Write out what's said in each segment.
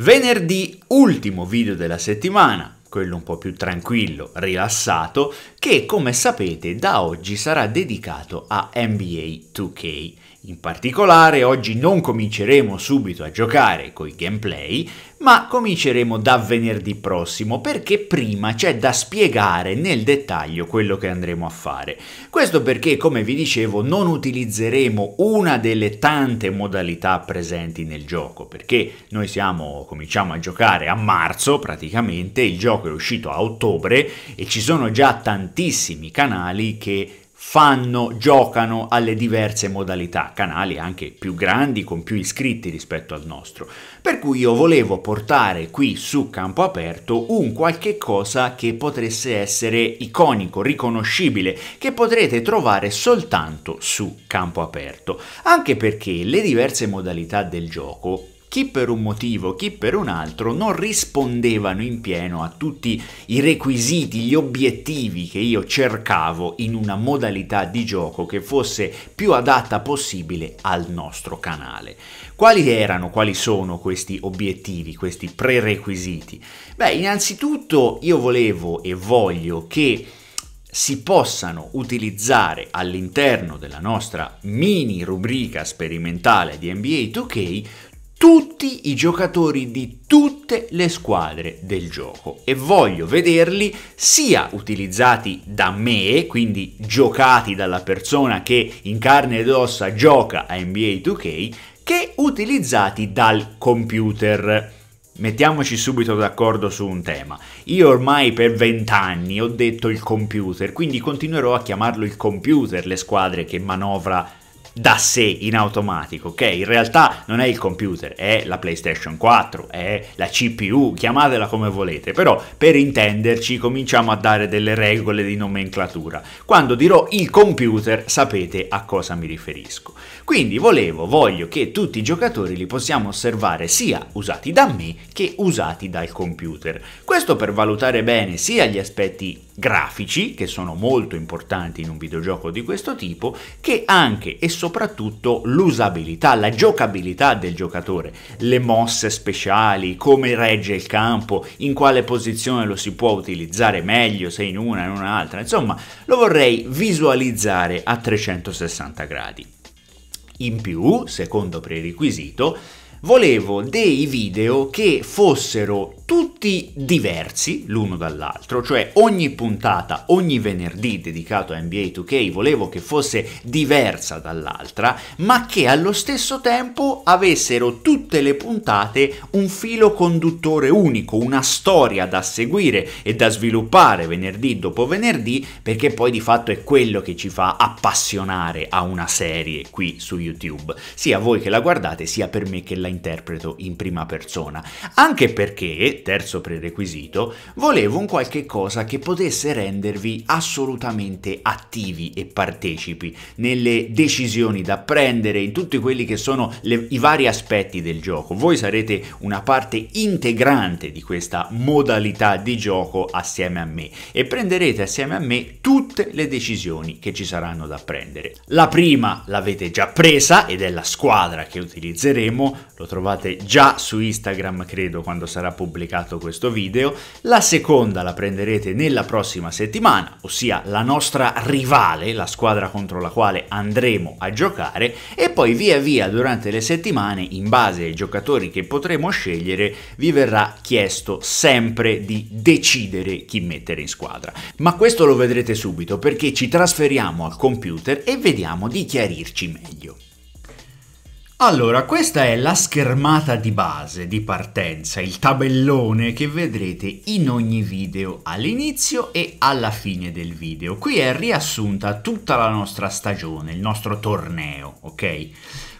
Venerdì, ultimo video della settimana, quello un po' più tranquillo, rilassato, che come sapete da oggi sarà dedicato a NBA 2K. In particolare oggi non cominceremo subito a giocare con i gameplay, ma cominceremo da venerdì prossimo perché prima c'è da spiegare nel dettaglio quello che andremo a fare. Questo perché, come vi dicevo, non utilizzeremo una delle tante modalità presenti nel gioco, perché noi siamo, cominciamo a giocare a marzo praticamente, il gioco è uscito a ottobre e ci sono già tantissimi canali che fanno, giocano alle diverse modalità, canali anche più grandi con più iscritti rispetto al nostro. Per cui io volevo portare qui su campo aperto un qualche cosa che potesse essere iconico, riconoscibile, che potrete trovare soltanto su campo aperto, anche perché le diverse modalità del gioco chi per un motivo, chi per un altro, non rispondevano in pieno a tutti i requisiti, gli obiettivi che io cercavo in una modalità di gioco che fosse più adatta possibile al nostro canale. Quali erano, quali sono questi obiettivi, questi prerequisiti? Beh, innanzitutto io volevo e voglio che si possano utilizzare all'interno della nostra mini rubrica sperimentale di NBA 2K tutti i giocatori di tutte le squadre del gioco e voglio vederli sia utilizzati da me, quindi giocati dalla persona che in carne ed ossa gioca a NBA 2K, che utilizzati dal computer. Mettiamoci subito d'accordo su un tema. Io ormai per vent'anni ho detto il computer, quindi continuerò a chiamarlo il computer le squadre che manovra da sé in automatico, ok? In realtà non è il computer, è la PlayStation 4, è la CPU, chiamatela come volete, però per intenderci cominciamo a dare delle regole di nomenclatura. Quando dirò il computer sapete a cosa mi riferisco. Quindi volevo, voglio che tutti i giocatori li possiamo osservare sia usati da me che usati dal computer. Questo per valutare bene sia gli aspetti grafici, che sono molto importanti in un videogioco di questo tipo, che anche e soprattutto l'usabilità, la giocabilità del giocatore, le mosse speciali, come regge il campo, in quale posizione lo si può utilizzare meglio, se in una, in un'altra, insomma lo vorrei visualizzare a 360 gradi. In più, secondo prerequisito, volevo dei video che fossero tutti diversi l'uno dall'altro, cioè ogni puntata, ogni venerdì dedicato a NBA 2K volevo che fosse diversa dall'altra, ma che allo stesso tempo avessero tutte le puntate un filo conduttore unico, una storia da seguire e da sviluppare venerdì dopo venerdì, perché poi di fatto è quello che ci fa appassionare a una serie qui su YouTube, sia voi che la guardate sia per me che la interpreto in prima persona, anche perché terzo prerequisito, volevo un qualche cosa che potesse rendervi assolutamente attivi e partecipi nelle decisioni da prendere, in tutti quelli che sono le, i vari aspetti del gioco. Voi sarete una parte integrante di questa modalità di gioco assieme a me e prenderete assieme a me tutte le decisioni che ci saranno da prendere. La prima l'avete già presa ed è la squadra che utilizzeremo, lo trovate già su Instagram credo quando sarà pubblicato pubblicato questo video, la seconda la prenderete nella prossima settimana, ossia la nostra rivale, la squadra contro la quale andremo a giocare, e poi via via durante le settimane, in base ai giocatori che potremo scegliere, vi verrà chiesto sempre di decidere chi mettere in squadra. Ma questo lo vedrete subito perché ci trasferiamo al computer e vediamo di chiarirci meglio. Allora, questa è la schermata di base, di partenza, il tabellone che vedrete in ogni video all'inizio e alla fine del video. Qui è riassunta tutta la nostra stagione, il nostro torneo, ok?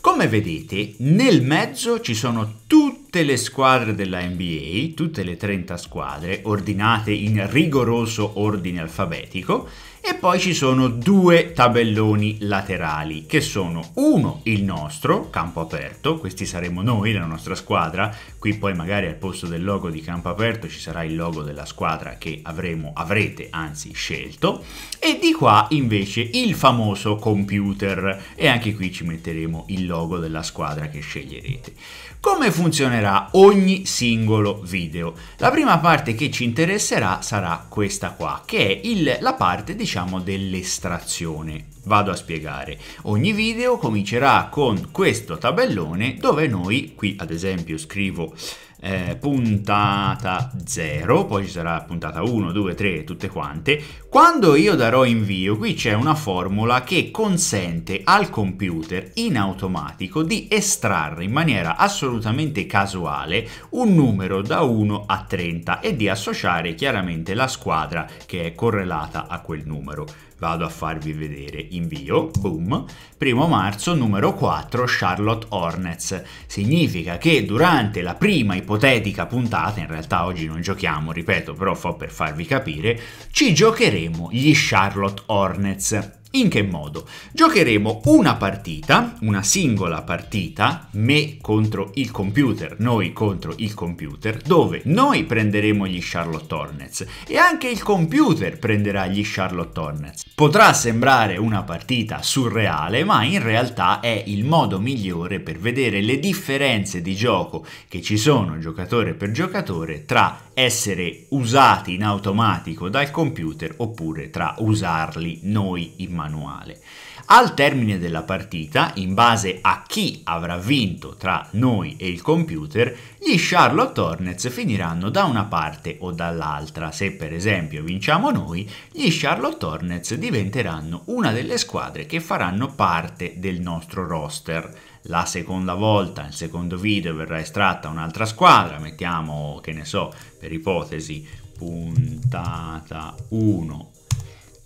Come vedete, nel mezzo ci sono tutte le squadre della NBA, tutte le 30 squadre, ordinate in rigoroso ordine alfabetico, e poi ci sono due tabelloni laterali, che sono uno il nostro, campo aperto, questi saremo noi, la nostra squadra, qui poi magari al posto del logo di campo aperto ci sarà il logo della squadra che avremo, avrete anzi scelto, e di qua invece il famoso computer, e anche qui ci metteremo il logo della squadra che sceglierete. Come funzionerà ogni singolo video. La prima parte che ci interesserà sarà questa qua, che è il, la parte diciamo dell'estrazione. Vado a spiegare. Ogni video comincerà con questo tabellone dove noi, qui ad esempio scrivo eh, puntata 0, poi ci sarà puntata 1, 2, 3, tutte quante. Quando io darò invio, qui c'è una formula che consente al computer in automatico di estrarre in maniera assolutamente casuale un numero da 1 a 30 e di associare chiaramente la squadra che è correlata a quel numero vado a farvi vedere invio, boom, primo marzo numero 4 Charlotte Hornets, significa che durante la prima ipotetica puntata, in realtà oggi non giochiamo, ripeto, però fa per farvi capire, ci giocheremo gli Charlotte Hornets in che modo? Giocheremo una partita, una singola partita, me contro il computer, noi contro il computer, dove noi prenderemo gli Charlotte Hornets e anche il computer prenderà gli Charlotte Hornets. Potrà sembrare una partita surreale, ma in realtà è il modo migliore per vedere le differenze di gioco che ci sono giocatore per giocatore tra essere usati in automatico dal computer oppure tra usarli noi in manuale. Al termine della partita, in base a chi avrà vinto tra noi e il computer, gli Charlotte Hornets finiranno da una parte o dall'altra. Se per esempio vinciamo noi, gli Charlotte Hornets diventeranno una delle squadre che faranno parte del nostro roster. La seconda volta, nel secondo video, verrà estratta un'altra squadra, mettiamo, che ne so, per ipotesi, puntata 1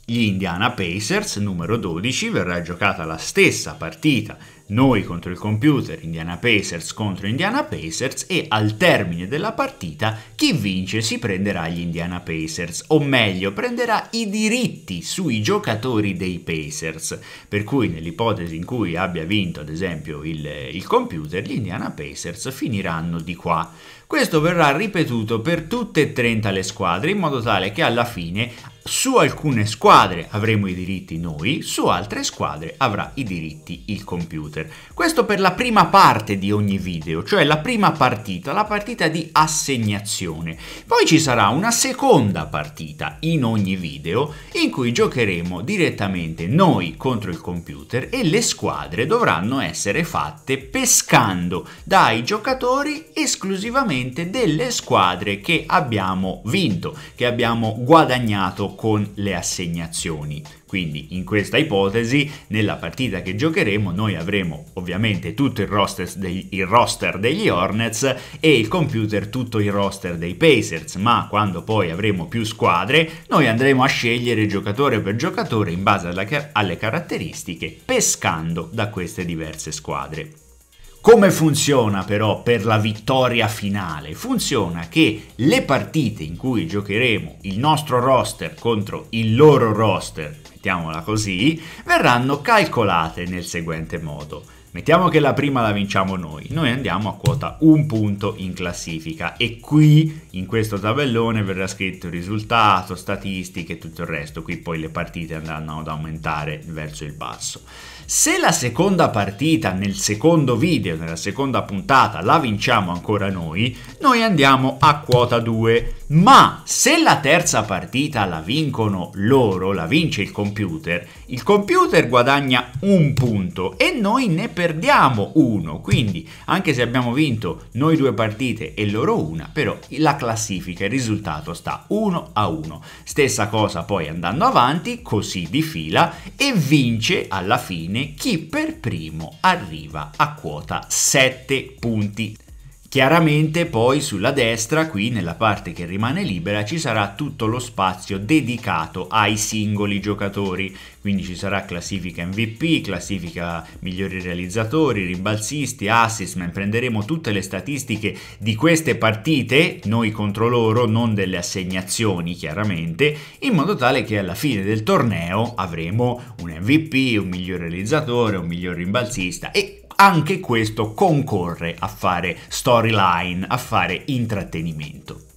gli Indiana Pacers, numero 12, verrà giocata la stessa partita noi contro il computer, Indiana Pacers contro Indiana Pacers e al termine della partita chi vince si prenderà gli Indiana Pacers, o meglio prenderà i diritti sui giocatori dei Pacers, per cui nell'ipotesi in cui abbia vinto ad esempio il, il computer gli Indiana Pacers finiranno di qua. Questo verrà ripetuto per tutte e 30 le squadre in modo tale che alla fine su alcune squadre avremo i diritti noi, su altre squadre avrà i diritti il computer. Master. Questo per la prima parte di ogni video, cioè la prima partita, la partita di assegnazione. Poi ci sarà una seconda partita in ogni video in cui giocheremo direttamente noi contro il computer e le squadre dovranno essere fatte pescando dai giocatori esclusivamente delle squadre che abbiamo vinto, che abbiamo guadagnato con le assegnazioni. Quindi in questa ipotesi, nella partita che giocheremo, noi avremo ovviamente tutto il roster, dei, il roster degli Hornets e il computer tutto il roster dei Pacers, ma quando poi avremo più squadre, noi andremo a scegliere giocatore per giocatore in base alla, alle caratteristiche, pescando da queste diverse squadre. Come funziona però per la vittoria finale? Funziona che le partite in cui giocheremo il nostro roster contro il loro roster, mettiamola così, verranno calcolate nel seguente modo. Mettiamo che la prima la vinciamo noi, noi andiamo a quota 1 punto in classifica e qui in questo tabellone verrà scritto il risultato, statistiche e tutto il resto, qui poi le partite andranno ad aumentare verso il basso. Se la seconda partita nel secondo video, nella seconda puntata, la vinciamo ancora noi, noi andiamo a quota 2 ma se la terza partita la vincono loro, la vince il computer, il computer guadagna un punto e noi ne perdiamo uno. Quindi, anche se abbiamo vinto noi due partite e loro una, però la classifica, il risultato sta 1 a 1. Stessa cosa poi andando avanti, così di fila, e vince alla fine chi per primo arriva a quota 7 punti. Chiaramente poi sulla destra, qui nella parte che rimane libera, ci sarà tutto lo spazio dedicato ai singoli giocatori, quindi ci sarà classifica MVP, classifica migliori realizzatori, rimbalzisti, assist, man. prenderemo tutte le statistiche di queste partite, noi contro loro, non delle assegnazioni chiaramente, in modo tale che alla fine del torneo avremo un MVP, un miglior realizzatore, un miglior rimbalzista e anche questo concorre a fare storia storyline, a fare intrattenimento.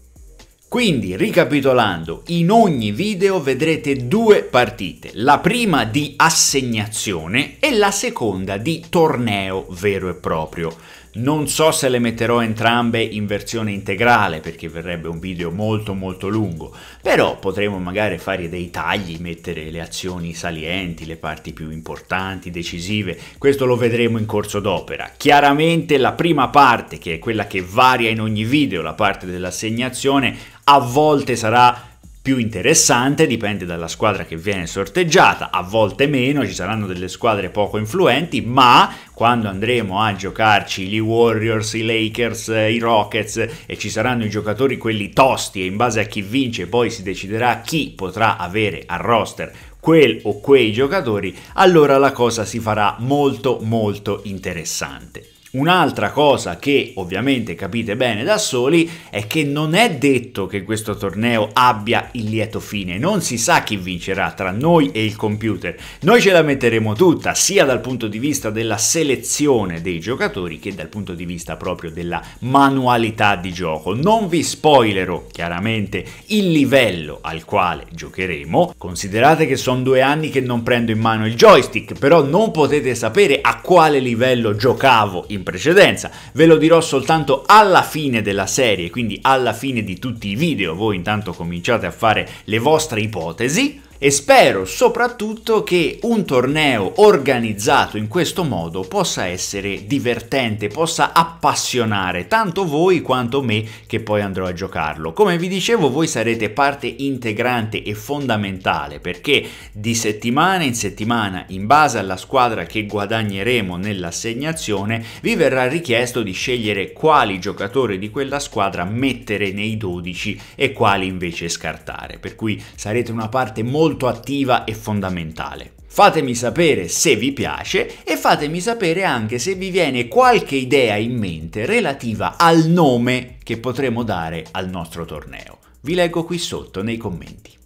Quindi, ricapitolando, in ogni video vedrete due partite, la prima di assegnazione e la seconda di torneo vero e proprio. Non so se le metterò entrambe in versione integrale perché verrebbe un video molto molto lungo, però potremo magari fare dei tagli, mettere le azioni salienti, le parti più importanti, decisive, questo lo vedremo in corso d'opera. Chiaramente la prima parte, che è quella che varia in ogni video, la parte dell'assegnazione, a volte sarà più interessante, dipende dalla squadra che viene sorteggiata, a volte meno, ci saranno delle squadre poco influenti, ma quando andremo a giocarci i Warriors, i Lakers, i Rockets e ci saranno i giocatori quelli tosti e in base a chi vince poi si deciderà chi potrà avere al roster quel o quei giocatori, allora la cosa si farà molto molto interessante. Un'altra cosa che ovviamente capite bene da soli è che non è detto che questo torneo abbia il lieto fine, non si sa chi vincerà tra noi e il computer. Noi ce la metteremo tutta, sia dal punto di vista della selezione dei giocatori che dal punto di vista proprio della manualità di gioco. Non vi spoilerò chiaramente il livello al quale giocheremo. Considerate che sono due anni che non prendo in mano il joystick, però non potete sapere a quale livello giocavo in precedenza. Ve lo dirò soltanto alla fine della serie, quindi alla fine di tutti i video. Voi intanto cominciate a fare le vostre ipotesi e spero soprattutto che un torneo organizzato in questo modo possa essere divertente, possa appassionare tanto voi quanto me che poi andrò a giocarlo. Come vi dicevo voi sarete parte integrante e fondamentale perché di settimana in settimana in base alla squadra che guadagneremo nell'assegnazione vi verrà richiesto di scegliere quali giocatori di quella squadra mettere nei 12 e quali invece scartare. Per cui sarete una parte molto molto attiva e fondamentale. Fatemi sapere se vi piace e fatemi sapere anche se vi viene qualche idea in mente relativa al nome che potremo dare al nostro torneo. Vi leggo qui sotto nei commenti.